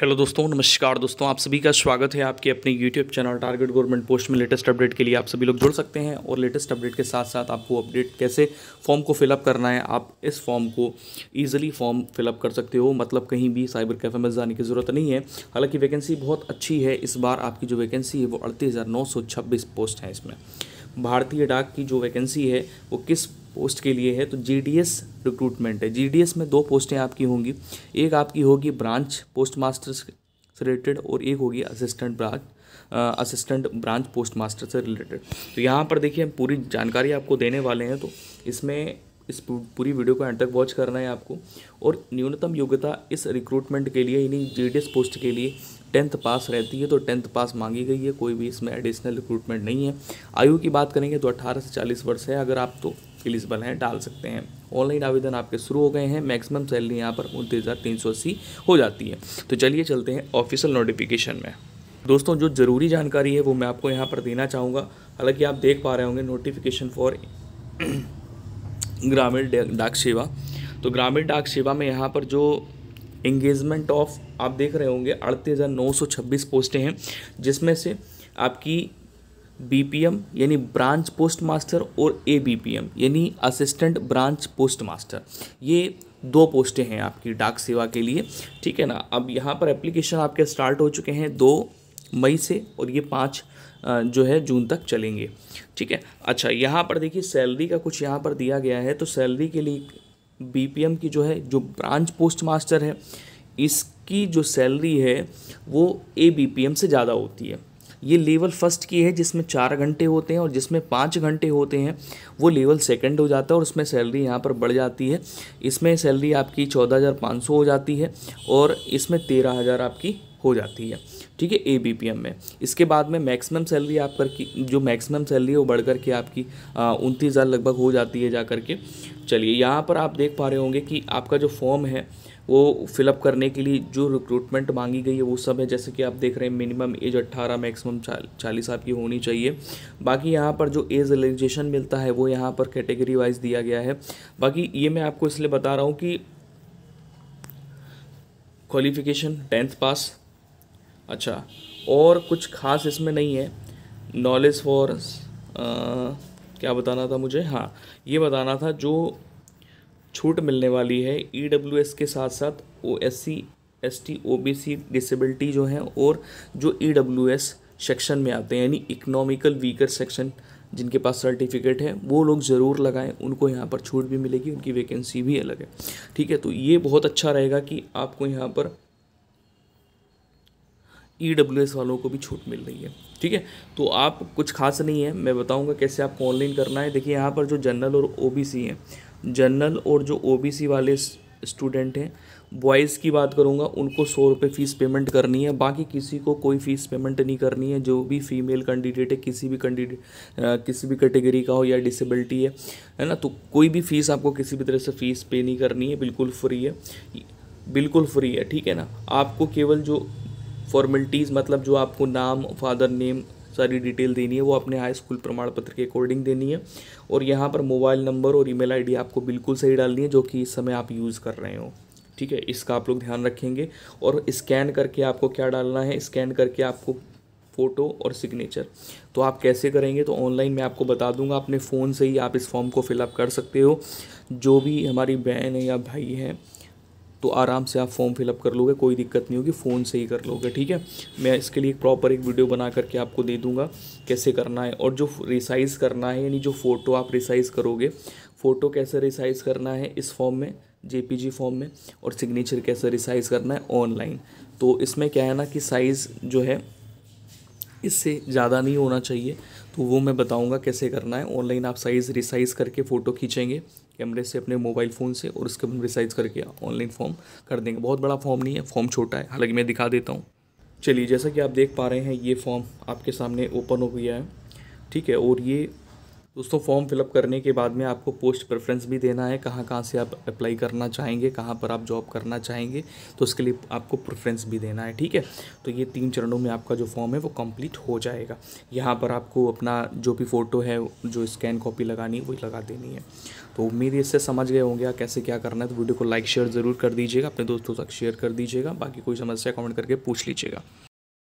hello दोस्तों नमस्कार दोस्तों आप सभी का स्वागत है आपके अपने YouTube channel target government post में लेटेस्ट अपडेट के लिए आप सभी लोग जुड़ सकते हैं और लेटेस्ट अपडेट के साथ साथ आपको अपडेट कैसे फॉर्म को फिलअप करना है आप इस फॉर्म को ईजिली फॉर्म फिलअप कर सकते हो मतलब कहीं भी साइबर कैफे में जाने की ज़रूरत नहीं है हालाँकि वैकेंसी बहुत अच्छी है इस बार आपकी जो वैकेंसी है वो अड़तीस पोस्ट हैं इसमें भारतीय डाक की जो वैकेंसी है वो किस पोस्ट के लिए है तो जी रिक्रूटमेंट है जी में दो पोस्टें आपकी होंगी एक आपकी होगी ब्रांच पोस्ट मास्टर से रिलेटेड और एक होगी assistant branch assistant branch post master से रिलेटेड तो यहाँ पर देखिए हम पूरी जानकारी आपको देने वाले हैं तो इसमें इस पूरी वीडियो को एंड तक वॉच करना है आपको और न्यूनतम योग्यता इस रिक्रूटमेंट के लिए यानी जी पोस्ट के लिए टेंथ पास रहती है तो टेंथ पास मांगी गई है कोई भी इसमें एडिशनल रिक्रूटमेंट नहीं है आयु की बात करेंगे तो अट्ठारह से चालीस वर्ष है अगर आप तो एलिजिबल हैं डाल सकते हैं ऑनलाइन आवेदन आपके शुरू हो गए हैं मैक्सिमम सैलरी यहाँ पर उनतीस हज़ार तीन सौ अस्सी हो जाती है तो चलिए चलते हैं ऑफिशियल नोटिफिकेशन में दोस्तों जो ज़रूरी जानकारी है वो मैं आपको यहाँ पर देना चाहूँगा हालांकि आप देख पा रहे होंगे नोटिफिकेशन फॉर ग्रामीण डाक सेवा तो ग्रामीण डाक सेवा में यहाँ पर जो इंगेजमेंट ऑफ आप देख रहे होंगे अड़तीस हज़ार नौ सौ छब्बीस पोस्टें हैं जिसमें से आपकी बीपीएम यानी ब्रांच पोस्ट मास्टर और ए बीपीएम यानी असिस्टेंट ब्रांच पोस्ट मास्टर ये दो पोस्टें हैं आपकी डाक सेवा के लिए ठीक है ना अब यहाँ पर एप्लीकेशन आपके स्टार्ट हो चुके हैं दो मई से और ये पाँच जो है जून तक चलेंगे ठीक है अच्छा यहाँ पर देखिए सैलरी का कुछ यहाँ पर दिया गया है तो सैलरी के लिए बी की जो है जो ब्रांच पोस्ट मास्टर है इसकी जो सैलरी है वो ए से ज़्यादा होती है ये लेवल फर्स्ट की है जिसमें चार घंटे होते हैं और जिसमें पाँच घंटे होते हैं वो लेवल सेकंड हो जाता है और उसमें सैलरी यहाँ पर बढ़ जाती है इसमें सैलरी आपकी चौदह हज़ार पाँच सौ हो जाती है और इसमें तेरह हज़ार आपकी हो जाती है ठीक है ए बी पी एम में इसके बाद में मैक्सिमम सैलरी आप कर की जो मैक्सिमम सैलरी है वो बढ़ करके आपकी उनतीस हज़ार लगभग हो जाती है जा करके चलिए यहाँ पर आप देख पा रहे होंगे कि आपका जो फॉर्म है वो फिलअप करने के लिए जो रिक्रूटमेंट मांगी गई है वो सब है जैसे कि आप देख रहे हैं मिनिमम एज अट्ठारह मैक्सिमम चालीस आपकी होनी चाहिए बाकी यहाँ पर जो एज रिलेक्जेशन मिलता है वो यहाँ पर कैटेगरी वाइज दिया गया है बाकी ये मैं आपको इसलिए बता रहा हूँ कि क्वालिफिकेशन टेंथ पास अच्छा और कुछ ख़ास इसमें नहीं है नॉलेज फॉर क्या बताना था मुझे हाँ ये बताना था जो छूट मिलने वाली है ई डब्ल्यू एस के साथ साथ O S C S T O B C disability जो है और जो ई डब्ल्यू एस सेक्शन में आते हैं यानी इकोनॉमिकल वीकर सेक्शन जिनके पास सर्टिफिकेट है वो लोग ज़रूर लगाएं उनको यहाँ पर छूट भी मिलेगी उनकी वैकेंसी भी अलग है ठीक है तो ये बहुत अच्छा रहेगा कि आपको यहाँ पर ई e वालों को भी छूट मिल रही है ठीक है तो आप कुछ खास नहीं है मैं बताऊंगा कैसे आपको ऑनलाइन करना है देखिए यहाँ पर जो जनरल और ओ हैं जनरल और जो ओ वाले स्टूडेंट हैं बॉयज़ की बात करूँगा उनको सौ रुपये फ़ीस पेमेंट करनी है बाकी किसी को कोई फ़ीस पेमेंट नहीं करनी है जो भी फीमेल कैंडिडेट है किसी भी कैंडिडेट किसी भी कैटेगरी का हो या डिसेबिलिटी है है ना तो कोई भी फ़ीस आपको किसी भी तरह से फ़ीस पे नहीं करनी है बिल्कुल फ्री है बिल्कुल फ्री है ठीक है ना आपको केवल जो फॉर्मेलिटीज़ मतलब जो आपको नाम फादर नेम सारी डिटेल देनी है वो अपने हाई स्कूल प्रमाण पत्र के अकॉर्डिंग देनी है और यहाँ पर मोबाइल नंबर और ईमेल आईडी आपको बिल्कुल सही डालनी है जो कि इस समय आप यूज़ कर रहे हो ठीक है इसका आप लोग ध्यान रखेंगे और स्कैन करके आपको क्या डालना है स्कैन करके आपको फ़ोटो और सिग्नेचर तो आप कैसे करेंगे तो ऑनलाइन मैं आपको बता दूंगा अपने फ़ोन से ही आप इस फॉर्म को फिलअप कर सकते हो जो भी हमारी बहन है या भाई हैं तो आराम से आप फॉर्म फिलअप कर लोगे कोई दिक्कत नहीं होगी फ़ोन से ही कर लोगे ठीक है मैं इसके लिए एक प्रॉपर एक वीडियो बना करके आपको दे दूँगा कैसे करना है और जो रिसाइज़ करना है यानी जो फ़ोटो आप रिसाइज़ करोगे फ़ोटो कैसे रिसाइज़ करना है इस फॉर्म में जे फॉर्म में और सिग्नेचर कैसे रिसाइज़ करना है ऑनलाइन तो इसमें क्या है ना कि साइज़ जो है इससे ज़्यादा नहीं होना चाहिए तो वो मैं बताऊंगा कैसे करना है ऑनलाइन आप साइज़ रिसाइज़ करके फ़ोटो खींचेंगे कैमरे से अपने मोबाइल फ़ोन से और उसके बाद रिसाइज करके ऑनलाइन फॉर्म कर देंगे बहुत बड़ा फॉर्म नहीं है फॉर्म छोटा है हालांकि मैं दिखा देता हूँ चलिए जैसा कि आप देख पा रहे हैं ये फॉर्म आपके सामने ओपन हो गया है ठीक है और ये दोस्तों फॉर्म फिलअप करने के बाद में आपको पोस्ट प्रेफरेंस भी देना है कहाँ कहाँ से आप अप्लाई करना चाहेंगे कहाँ पर आप जॉब करना चाहेंगे तो उसके लिए आपको प्रेफरेंस भी देना है ठीक है तो ये तीन चरणों में आपका जो फॉर्म है वो कंप्लीट हो जाएगा यहाँ पर आपको अपना जो भी फ़ोटो है जो स्कैन कॉपी लगानी है वो लगा देनी है तो उम्मीद इससे समझ गए होंगे कैसे क्या करना है तो वीडियो को लाइक शेयर ज़रूर कर दीजिएगा अपने दोस्तों तक शेयर कर दीजिएगा बाकी कोई समस्या कॉमेंट करके पूछ लीजिएगा